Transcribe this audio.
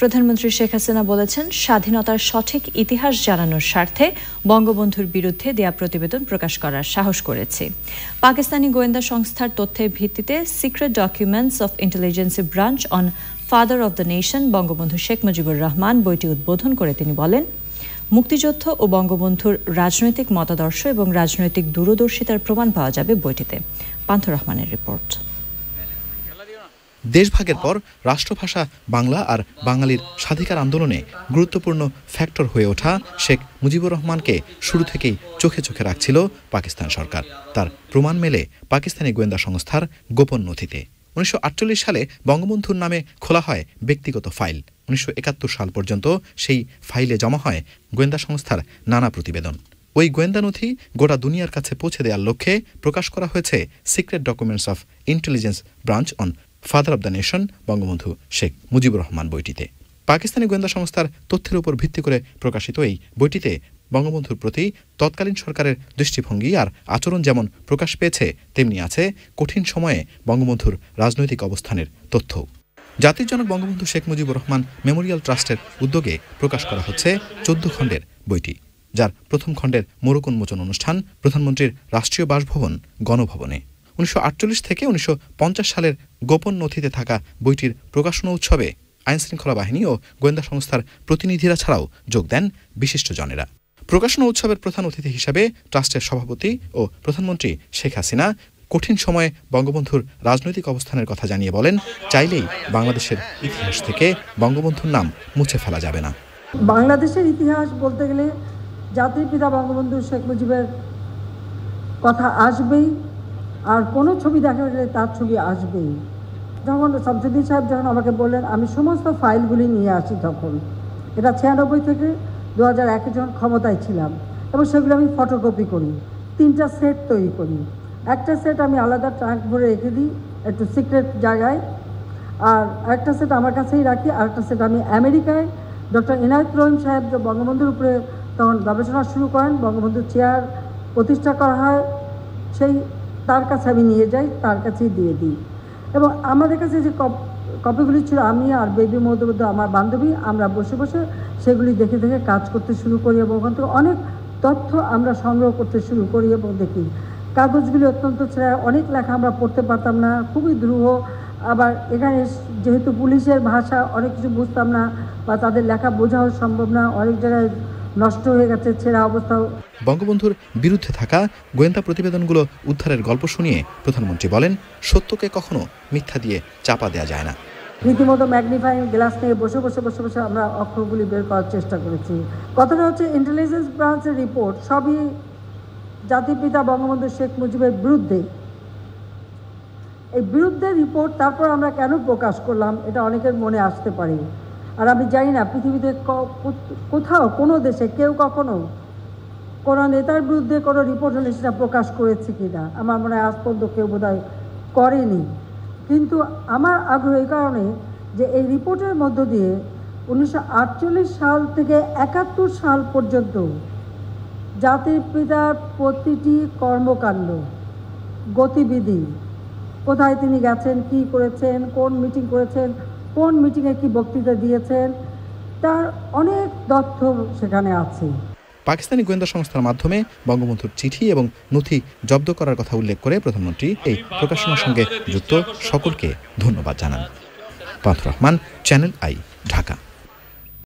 প্রধানমন্ত্রী শেখ হাসিনা বলেছেন স্বাধীনতার সঠিক ইতিহাস জানানোর স্বার্থে বঙ্গবন্ধুর বিরুদ্ধে দেয়া প্রতিবেদন প্রকাশ করার সাহস করেছে পাকিস্তানি গোয়েন্দা সংস্থার তথ্যের ভিত্তিতে secret documents of intelligence branch on father of the nation Bangabandhu Sheikh Mujibur Rahman বইটি উদ্বোধন করে তিনি বলেন মুক্তিযুদ্ধ ও বঙ্গবন্ধুর রাজনৈতিক মতাদর্শ এবং রাজনৈতিক দূরদর্শিতার প্রমাণ পাওয়া যাবে বইটিতে পান্থ রহমানের রিপোর্ট দেশভাগের পর রাষ্ট্রভাষা বাংলা আর বাঙালির স্বাধিকার আন্দোলনে গুরুত্বপূর্ণ ফ্যাক্টর হয়ে ওঠা শেখ মুজিবুর রহমানকে শুরু থেকেই চোখে চোখে রাখছিল পাকিস্তান সরকার তার প্রমাণ মেলে পাকিস্তানি গোয়েন্দা সংস্থার গোপন নথিতে উনিশশো সালে বঙ্গবন্ধুর নামে খোলা হয় ব্যক্তিগত ফাইল উনিশশো সাল পর্যন্ত সেই ফাইলে জমা হয় গোয়েন্দা সংস্থার নানা প্রতিবেদন ওই গোয়েন্দা নথি গোটা দুনিয়ার কাছে পৌঁছে দেওয়ার লক্ষ্যে প্রকাশ করা হয়েছে secret documents of intelligence branch on father of the nation Bangabandhu Sheikh Mujibur Rahman বইটিতে পাকিস্তানি গোয়েন্দা সংস্থার তথ্যের উপর ভিত্তি করে প্রকাশিত এই বইটিতে বঙ্গবন্ধুর প্রতি তৎকালীন সরকারের দৃষ্টিভঙ্গি আর আচরণ যেমন প্রকাশ পেয়েছে তেমনি আছে কঠিন সময়ে বঙ্গবন্ধুর রাজনৈতিক অবস্থানের তথ্য জাতির জনক বঙ্গবন্ধু শেখ মুজিবুর রহমান মেমোরিয়াল ট্রাস্টের উদ্যোগে প্রকাশ করা হচ্ছে চোদ্দ খণ্ডের বইটি যার প্রথম খণ্ডের মোরক উন্মোচন অনুষ্ঠান প্রধানমন্ত্রীর রাষ্ট্রীয় বাসভবন গণভবনে উনিশশো থেকে উনিশশো সালের গোপন নথিতে থাকা বইটির প্রকাশনা উৎসবে আইনশৃঙ্খলা বাহিনী ও গোয়েন্দা সংস্থার প্রতিনিধিরা ছাড়াও যোগ দেন বিশিষ্টজনেরা প্রকাশনা উৎসবের প্রধান অতিথি হিসাবে ট্রাস্টের সভাপতি ও প্রধানমন্ত্রী শেখ হাসিনা কঠিন সময়ে বঙ্গবন্ধুর রাজনৈতিক অবস্থানের কথা জানিয়ে বলেন চাইলেই বাংলাদেশের ইতিহাস থেকে বঙ্গবন্ধুর নাম মুছে ফেলা যাবে না বাংলাদেশের ইতিহাস বলতে গেলে জাতির পিতা বঙ্গবন্ধু শেখ মুজিবের কথা আসবেই আর কোনো ছবি দেখা গেলে তার ছবি আসবেই যখন শামসুদ্দিন সাহেব যখন আমাকে বললেন আমি সমস্ত ফাইলগুলি নিয়ে আসি তখন এটা ছিয়ানব্বই থেকে দু হাজার একে যখন ক্ষমতায় ছিলাম এবং সেগুলো আমি ফটোকপি করি তিনটা সেট তৈরি করি একটা সেট আমি আলাদা ট্রাঙ্ক ভরে রেখে দিই একটু সিক্রেট জায়গায় আর একটা সেট আমার কাছেই রাখি আর একটা সেট আমি আমেরিকায় ডক্টর ইনায়ত রহিম সাহেব যে বঙ্গবন্ধুর উপরে তখন গবেষণা শুরু করেন বঙ্গবন্ধুর চেয়ার প্রতিষ্ঠা করা হয় সেই তার কাছে আমি নিয়ে যাই তার কাছেই দিয়ে দিই এবং আমাদের কাছে যে কপিগুলি ছিল আমি আর বেবি মধ্যবদ্ধ আমার বান্ধবী আমরা বসে বসে সেগুলি দেখে দেখে কাজ করতে শুরু করি এবং ওখান থেকে অনেক তথ্য আমরা সংগ্রহ করতে শুরু করি এবং দেখি কাগজগুলি অত্যন্ত ছেড়ে অনেক লেখা আমরা পড়তে পারতাম না খুবই দ্রুহ আবার এখানে যেহেতু পুলিশের ভাষা অনেক কিছু বুঝতাম না বা তাদের লেখা বোঝাও সম্ভব না অনেক জায়গায় নষ্ট হয়ে গেছে ছেঁড়া অবস্থাও বঙ্গবন্ধুর বিরুদ্ধে থাকা গোয়েন্দা প্রতিবেদনগুলো উদ্ধারের গল্প শুনিয়ে প্রধানমন্ত্রী বলেন সত্যকে কখনো মিথ্যা দিয়ে চাপা দেওয়া যায় না রীতিমতো ম্যাগনিফাইং গ্লাস নিয়ে বসে বসে বসে বসে আমরা অক্ষরগুলি বের করার চেষ্টা করেছি কথাটা হচ্ছে ইন্টেলিজেন্স ব্রাঞ্চের রিপোর্ট সবই জাতিপিতা বঙ্গবন্ধু শেখ মুজিবের বিরুদ্ধে এই বিরুদ্ধে রিপোর্ট তারপর আমরা কেন প্রকাশ করলাম এটা অনেকের মনে আসতে পারে আর আমি জানি না পৃথিবীতে কোথাও কোনো দেশে কেউ কখনো কোনো নেতার বিরুদ্ধে কোনো রিপোর্ট হলে সেটা প্রকাশ করেছে কি না আমার মনে হয় আজ পর্যন্ত কেউ হয় করেনি কিন্তু আমার আগ্রহ এই কারণে যে এই রিপোর্টের মধ্য দিয়ে উনিশশো সাল থেকে একাত্তর সাল পর্যন্ত জাতির পিতার প্রতিটি কর্মকাণ্ড গতিবিধি কোথায় তিনি গেছেন কি করেছেন কোন মিটিং করেছেন কোন মিটিংয়ে কি বক্তৃতা দিয়েছেন তার অনেক তথ্য সেখানে আছে পাকিস্তানি গোয়েন্দা সংস্থার মাধ্যমে বঙ্গবন্ধুর চিঠি এবং নথি জব্দ করার কথা উল্লেখ করে প্রধানমন্ত্রী এই প্রকাশনার সঙ্গে যুক্ত সকলকে ধন্যবাদ জানান পাথর রহমান চ্যানেল আই ঢাকা